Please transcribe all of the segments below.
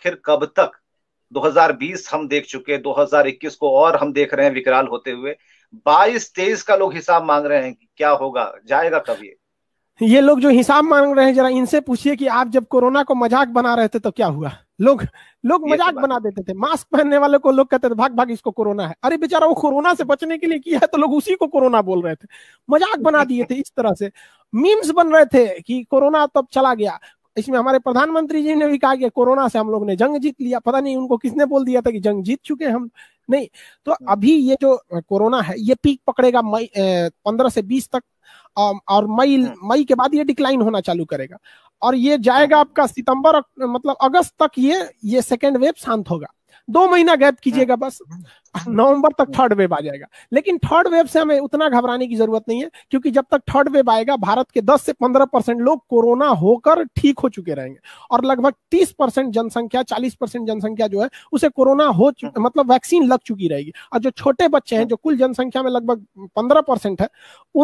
आखिर कब तक 2020 हम देख चुके 2021 को और हम देख रहे हैं विकराल होते हुए 22 तेईस का लोग हिसाब मांग रहे हैं कि क्या होगा जाएगा कब ये ये लोग जो हिसाब मांग रहे हैं जरा इनसे पूछिए कि आप जब कोरोना को मजाक बना रहे थे तो क्या हुआ लोग लोग तो मजाक बना देते थे मास्क पहनने वाले को लोग कहते थे भाग भाग इसको कोरोना है अरे बेचारा वो कोरोना से बचने के लिए किया है तो लोग उसी को कोरोना बोल रहे थे मजाक बना दिए थे इस तरह से मीम्स बन रहे थे कि कोरोना तो अब चला गया इसमें हमारे प्रधानमंत्री जी ने भी कहा कि कोरोना से हम लोग ने जंग जीत लिया पता नहीं उनको किसने बोल दिया था कि जंग जीत चुके हम नहीं तो हम्म। अभी ये जो कोरोना है ये पीक पकड़ेगा मई पंद्रह से बीस तक और मई हम्म। मई के बाद ये डिक्लाइन होना चालू करेगा और ये जाएगा हम्म। आपका सितंबर मतलब अगस्त तक ये ये सेकेंड वेव शांत होगा दो महीना गैप कीजिएगा हाँ। बस नवंबर तक थर्ड वेव आ जाएगा लेकिन थर्ड वेव से हमें उतना घबराने की जरूरत नहीं है क्योंकि जब तक थर्ड वेव आएगा भारत के 10 से 15 परसेंट लोग कोरोना होकर ठीक हो चुके रहेंगे और लगभग 30 परसेंट जनसंख्या 40 परसेंट जनसंख्या जो है उसे कोरोना हो हाँ। मतलब वैक्सीन लग चुकी रहेगी और जो छोटे बच्चे हैं हाँ। जो कुल जनसंख्या में लगभग पंद्रह है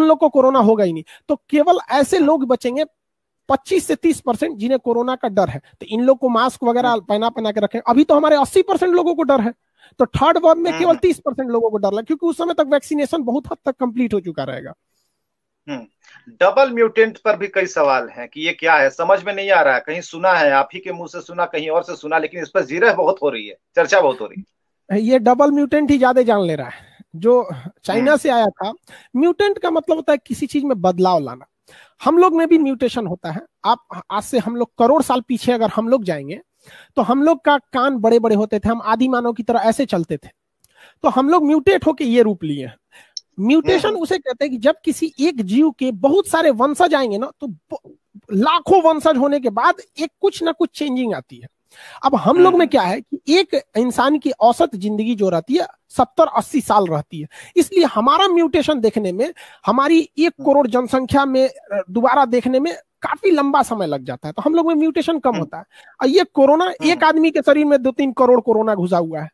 उन लोग को कोरोना होगा ही नहीं तो केवल ऐसे लोग बचेंगे पच्चीस से तीस परसेंट जिन्हें कोरोना का डर है तो इन लोग को मास्क वगैरह हाँ। पहना पहना के रखें अभी तो हमारे अस्सी परसेंट लोगों को डर है तो थर्ड वेव में हाँ। केवल तीस परसेंट लोगों को डर लगा क्योंकि उस समय तक वैक्सीनेशन बहुत हद तक कंप्लीट हो चुका रहेगा हम्म। डबल म्यूटेंट पर भी कई सवाल हैं कि ये क्या है समझ में नहीं आ रहा है कहीं सुना है आप ही के मुंह से सुना कहीं और से सुना लेकिन इस पर जीरह बहुत हो रही है चर्चा बहुत हो रही है ये डबल म्यूटेंट ही ज्यादा जान ले रहा है जो हम्म। चाइना से आया था म्यूटेंट का मतलब होता है किसी चीज में बदलाव लाना हम लोग में भी म्यूटेशन होता है आप आज से हम लोग करोड़ साल पीछे अगर हम लोग जाएंगे तो हम लोग का कान बड़े बड़े होते थे हम आदि मानव की तरह ऐसे चलते थे तो हम लोग म्यूटेट होके ये रूप लिए हैं म्यूटेशन हम्म। उसे कहते हैं कि जब किसी एक जीव के बहुत सारे वंशज आएंगे ना तो लाखों वंशज होने के बाद एक कुछ ना कुछ चेंजिंग आती है अब हम लोग में हम्म। क्या है कि एक इंसान की औसत जिंदगी जो रहती है सत्तर अस्सी साल रहती है इसलिए हमारा म्यूटेशन देखने में हमारी एक हम्म। करोड़ जनसंख्या में दोबारा देखने में काफी लंबा समय लग जाता है तो हम लोग में म्यूटेशन कम हम्म। होता है और ये कोरोना एक आदमी के शरीर में दो तीन करोड़ कोरोना घुसा हुआ है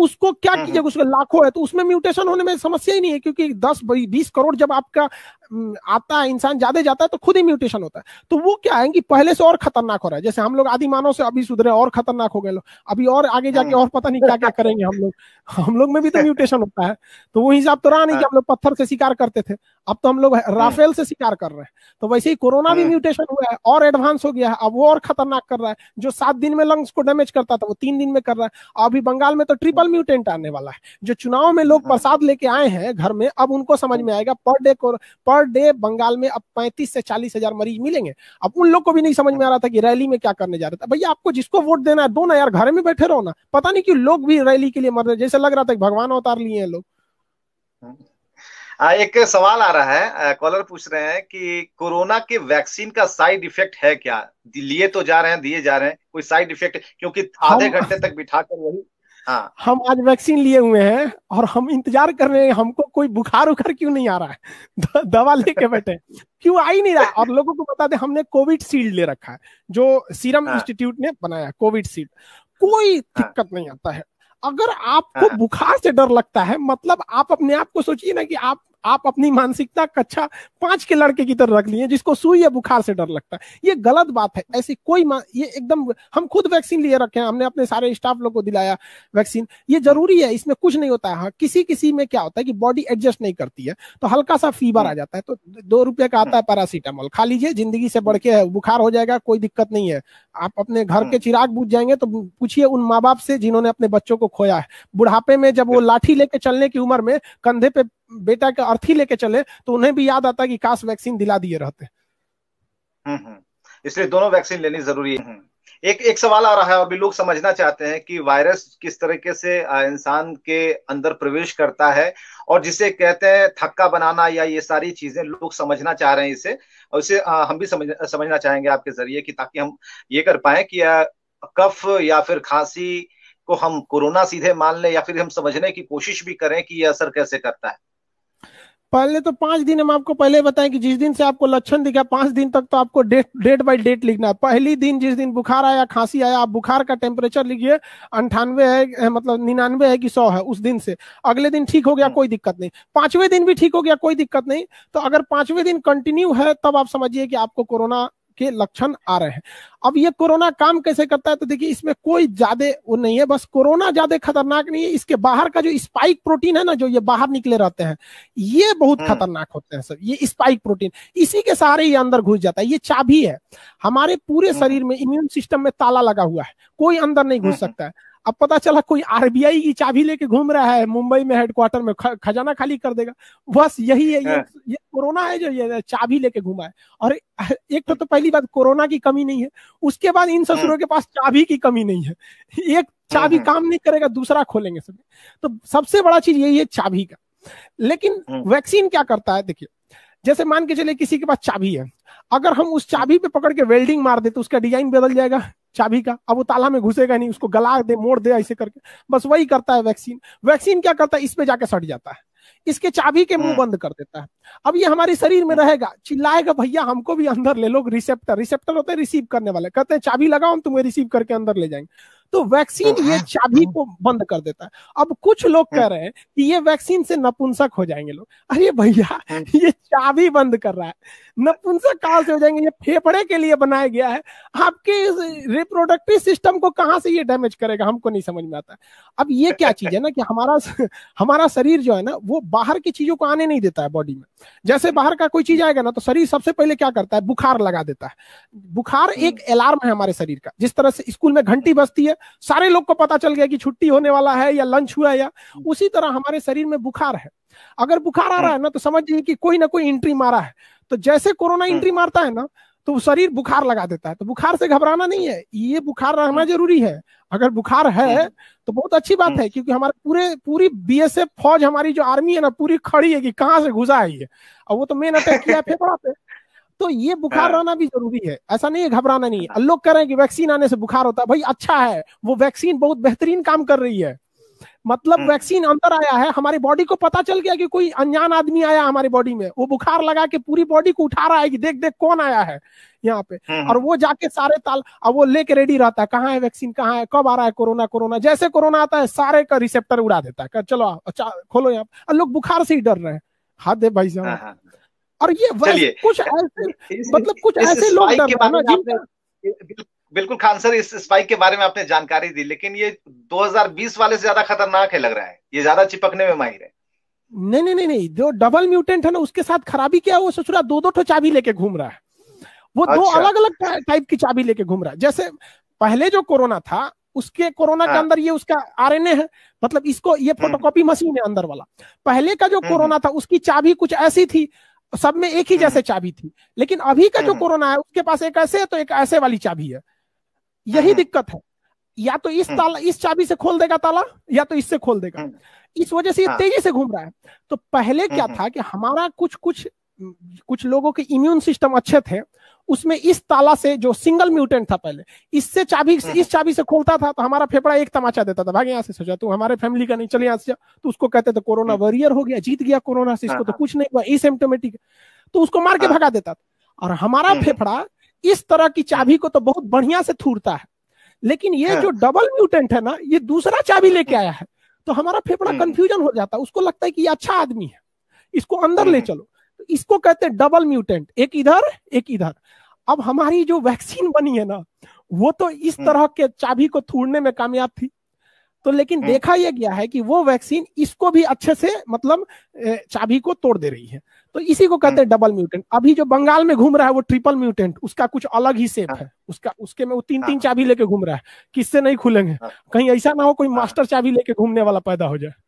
उसको क्या हम्म, कीजिएगा उसमें लाखों है तो उसमें म्यूटेशन होने में समस्या ही नहीं है क्योंकि दस बीस करोड़ जब आपका हम्म, आता है इंसान ज्यादा जाता है तो खुद ही म्यूटेशन होता है तो वो क्या है कि पहले से और खतरनाक हो रहा है जैसे हम लोग आदि मानव से अभी सुधरे और खतरनाक हो गए लोग अभी और आगे जाके और पता नहीं क्या क्या हम्म। करेंगे हम लोग हम लोग में भी तो म्यूटेशन होता है तो वो हिसाब तो रहा नहीं कि हाँ। हम लोग पत्थर से शिकार करते थे अब तो हम लोग राफेल से शिकार कर रहे हैं तो वैसे ही कोरोना भी म्यूटेशन हुआ है और एडवांस हो गया है अब वो और खतरनाक कर रहा है जो सात दिन में लंग्स को डैमेज करता था वो तीन दिन में कर रहा है अभी बंगाल में तो ट्रिपल ट्रिपल म्यूटेंट आने वाला है जो चुनाव में लोग हाँ। प्रसाद लेके आए हैं घर में अब उनको समझ में आएगा per day per day Bengal में अब पैंतीस से चालीस हजार मरीज मिलेंगे अब उन लोग को भी नहीं समझ में आ रहा था कि रैली में क्या करने जा रहा था भैया आपको जिसको वोट देना है दो ना यार घर में बैठे रहो ना पता नहीं कि लोग भी रैली के लिए मर रहे जैसे लग रहा था भगवान अवतार लिए हैं लोग एक सवाल आ रहा है कॉलर पूछ रहे हैं कि कोरोना के वैक्सीन का साइड इफेक्ट है क्या लिए तो जा रहे हैं दिए जा रहे हैं कोई साइड इफेक्ट क्योंकि आधे घंटे तक बिठाकर वही हाँ। हम आज वैक्सीन लिए हुए हैं और हम इंतजार कर रहे हैं हमको कोई बुखार उखार क्यों नहीं आ रहा है द, दवा लेके बैठे क्यों आ ही नहीं रहा और लोगों को बता दे हमने कोविड सील्ड ले रखा है जो सीरम हाँ। इंस्टीट्यूट ने बनाया कोविड सील्ड कोई हाँ। दिक्कत नहीं आता है अगर आपको बुखार से डर लगता है मतलब आप अपने आप को सोचिए ना कि आप आप अपनी मानसिकता कक्षा पांच के लड़के की तरह रख लिए जिसको सुई या बुखार से डर लगता है ये गलत बात है ऐसी कोई ये एकदम हम खुद वैक्सीन लिए रखे हैं हमने अपने सारे स्टाफ लोग को दिलाया वैक्सीन ये जरूरी है इसमें कुछ नहीं होता है हाँ, किसी किसी में क्या होता है कि बॉडी एडजस्ट नहीं करती है तो हल्का सा फीवर आ हम्म। जाता है तो दो रुपये का आता है पैरासीटामोल खा लीजिए जिंदगी से बढ़ के है बुखार हो जाएगा कोई दिक्कत नहीं है आप अपने घर के हम्म। चिराग बुझ जाएंगे तो पूछिए उन माँ बाप से जिन्होंने अपने बच्चों को खोया है बुढ़ापे में जब वो हम्म। लाठी लेके चलने की उम्र में कंधे पे बेटा का अर्थ ही लेके चले तो उन्हें भी याद आता कि काश वैक्सीन दिला दिए रहते हम्म, हम्म। इसलिए दोनों वैक्सीन लेनी जरूरी है हम्म। एक एक सवाल आ रहा है और भी लोग समझना चाहते हैं कि वायरस किस तरीके से इंसान के अंदर प्रवेश करता है और जिसे कहते हैं थक्का बनाना या ये सारी चीजें लोग समझना चाह रहे हैं इसे और इसे हम भी समझ समझना चाहेंगे आपके जरिए कि ताकि हम ये कर पाए कि कफ या फिर खांसी को हम कोरोना सीधे मान लें या फिर हम समझने की कोशिश भी करें कि यह असर कैसे करता है पहले तो पांच दिन हम आपको पहले बताएं कि जिस दिन से आपको लक्षण दिखा पांच दिन तक तो आपको डेट डेट बाय डेट लिखना है पहली दिन जिस दिन बुखार आया खांसी आया आप बुखार का टेम्परेचर लिखिए अंठानवे है मतलब निन्यानवे है कि सौ है उस दिन से अगले दिन ठीक हो गया हम्म। कोई दिक्कत नहीं पांचवें दिन भी ठीक हो गया कोई दिक्कत नहीं तो अगर पांचवें दिन कंटिन्यू है तब आप समझिए कि आपको कोरोना के लक्षण आ रहे हैं अब ये कोरोना काम कैसे करता है तो देखिए इसमें कोई ज्यादा वो नहीं है बस कोरोना ज्यादा खतरनाक नहीं है इसके बाहर का जो स्पाइक प्रोटीन है ना जो ये बाहर निकले रहते हैं ये बहुत हाँ। खतरनाक होते हैं सर ये स्पाइक प्रोटीन इसी के सहारे ये अंदर घुस जाता है ये चाबी है हमारे पूरे हाँ। शरीर में इम्यून सिस्टम में ताला लगा हुआ है कोई अंदर नहीं घुस हाँ। सकता है अब पता चला कोई आरबीआई की चाबी लेके घूम रहा है मुंबई में हेडक्वार्टर में खजाना खाली कर देगा बस यही है ये हाँ। ये कोरोना है जो ये चाबी लेके घूमा है और एक तो, तो पहली बात कोरोना की कमी नहीं है उसके बाद इन हाँ। ससुरों के पास चाबी की कमी नहीं है एक चाबी हाँ, काम नहीं करेगा दूसरा खोलेंगे सब तो सबसे बड़ा चीज यही है चाबी का लेकिन वैक्सीन क्या करता है देखिए जैसे मान के चले किसी के पास चाबी है अगर हम उस चाबी पे पकड़ के वेल्डिंग मार दे तो उसका डिजाइन बदल जाएगा चाबी का अब वो ताला में घुसेगा नहीं उसको गला दे मोड़ दे ऐसे करके बस वही करता है वैक्सीन वैक्सीन क्या करता है इसमें जाके सट जाता है इसके चाबी के मुंह हाँ। बंद कर देता है अब ये हमारे शरीर में रहेगा चिल्लाएगा भैया हमको भी अंदर ले लो रिसेप्टर रिसेप्टर होते हैं रिसीव करने वाले कहते हैं चाबी लगाओ तुम्हें रिसीव करके अंदर ले जाएंगे तो वैक्सीन तो ये चाबी हाँ। को बंद कर देता है अब कुछ लोग हाँ। कह रहे हैं कि ये वैक्सीन से नपुंसक हो जाएंगे लोग अरे भैया हाँ। ये चाबी बंद कर रहा है नपुंसक कहा से हो जाएंगे ये फेफड़े के लिए बनाया गया है आपके रिप्रोडक्टिव सिस्टम को कहाँ से ये डैमेज करेगा हमको नहीं समझ में आता अब ये क्या चीज है ना कि हमारा हमारा शरीर जो है ना वो बाहर की चीजों को आने नहीं देता है बॉडी में जैसे बाहर का कोई चीज आएगा ना तो शरीर सबसे पहले क्या करता है बुखार लगा देता है बुखार एक अलार्म है हमारे शरीर का जिस तरह से स्कूल में घंटी बजती है सारे लोग को पता चल गया कि छुट्टी होने वाला है या लंच हुआ है या उसी तरह हमारे शरीर में बुखार है अगर बुखार आ रहा है ना तो समझ समझिए कि कोई ना कोई एंट्री मारा है तो जैसे कोरोना एंट्री हम्म। मारता है ना तो शरीर बुखार लगा देता है तो बुखार से घबराना नहीं है ये बुखार रहना हम्म। जरूरी है अगर बुखार है हम्म। तो बहुत अच्छी बात है क्योंकि हमारे पूरे पूरी बीएसएफ फौज हमारी जो आर्मी है ना पूरी खड़ी है कि कहाँ से घुसा है ये और वो तो मेन अटैक किया है फेफड़ा पे तो ये बुखार हाँ। रहना भी जरूरी है ऐसा नहीं है घबराना नहीं है हाँ। लोग कह रहे हैं कि वैक्सीन आने से बुखार होता है भाई अच्छा है वो वैक्सीन बहुत बेहतरीन काम कर रही है मतलब हाँ। वैक्सीन अंदर आया है हमारी बॉडी को पता चल गया कि कोई अनजान आदमी आया हमारी बॉडी में वो बुखार लगा के पूरी बॉडी को उठा रहा है कि देख देख कौन आया है यहाँ पे और वो जाके सारे ताल अब वो लेके रेडी रहता है कहाँ है वैक्सीन कहाँ है कब आ रहा है कोरोना कोरोना जैसे कोरोना आता है सारे का रिसेप्टर उड़ा देता है चलो अच्छा खोलो यहाँ लोग बुखार से ही डर रहे हैं हाथ दे भाई साहब और ये कुछ ऐसे मतलब कुछ ऐसे लोग बिल्कुल खान सर इस स्पाइक के बारे में आपने जानकारी दी लेकिन ये 2020 वाले से ज्यादा खतरनाक है लग रहा है ये ज्यादा चिपकने में माहिर है नहीं नहीं नहीं जो डबल म्यूटेंट है ना उसके साथ खराबी क्या है वो ससुरा दो दो ठो चाबी लेके घूम रहा है वो अच्छा। दो अलग अलग टाइप की चाबी लेके घूम रहा है जैसे पहले जो कोरोना था उसके कोरोना हाँ। के अंदर ये उसका आर है मतलब इसको ये हम्म। फोटोकॉपी मशीन है अंदर वाला पहले का जो हम्म, कोरोना हम्म। था उसकी चाबी कुछ ऐसी थी सब में एक ही जैसे हम्म। चाबी थी लेकिन अभी का जो हम्म। कोरोना है उसके पास एक ऐसे तो एक ऐसे वाली चाबी है यही हम्म। दिक्कत है या तो इस ताला इस चाबी से खोल देगा ताला या तो इससे खोल देगा इस वजह से ये हाँ। तेजी से घूम रहा है तो पहले क्या था कि हमारा कुछ कुछ कुछ लोगों के इम्यून सिस्टम अच्छे थे उसमें इस ताला से जो सिंगल म्यूटेंट था पहले इससे चाबी हम्म। इस चाबी से खोलता था तो हमारा फेफड़ा एक तमाचा देता था भाग यहाँ से सोचा तू हमारे फैमिली का नहीं चले यहाँ से तो उसको कहते थे कोरोना वॉरियर हम्म। हो गया जीत गया कोरोना से इसको तो हाँ, हाँ। कुछ नहीं हुआ एसिम्टोमेटिक तो उसको मार के हाँ। भगा देता था और हमारा हम्म। फेफड़ा इस तरह की चाबी को तो बहुत बढ़िया से थूरता है लेकिन ये जो डबल म्यूटेंट है ना ये दूसरा चाबी लेके आया है तो हमारा फेफड़ा कंफ्यूजन हो जाता है उसको लगता है कि ये अच्छा आदमी है इसको अंदर ले चलो तो इसको कहते हैं डबल म्यूटेंट एक इधर एक इधर अब हमारी जो वैक्सीन बनी है ना वो तो इस हम्म। तरह के चाबी को थूड़ने में कामयाब थी तो लेकिन हम्म। देखा यह गया है कि वो वैक्सीन इसको भी अच्छे से मतलब चाबी को तोड़ दे रही है तो इसी को कहते हैं डबल म्यूटेंट हम्म। अभी जो बंगाल में घूम रहा है वो ट्रिपल म्यूटेंट उसका कुछ अलग ही सेप हाँ। है उसका उसके में वो तीन तीन हाँ। चाबी लेके घूम रहा है किससे नहीं खुलेंगे हाँ। कहीं ऐसा ना हो कोई मास्टर चाबी लेके घूमने वाला पैदा हो जाए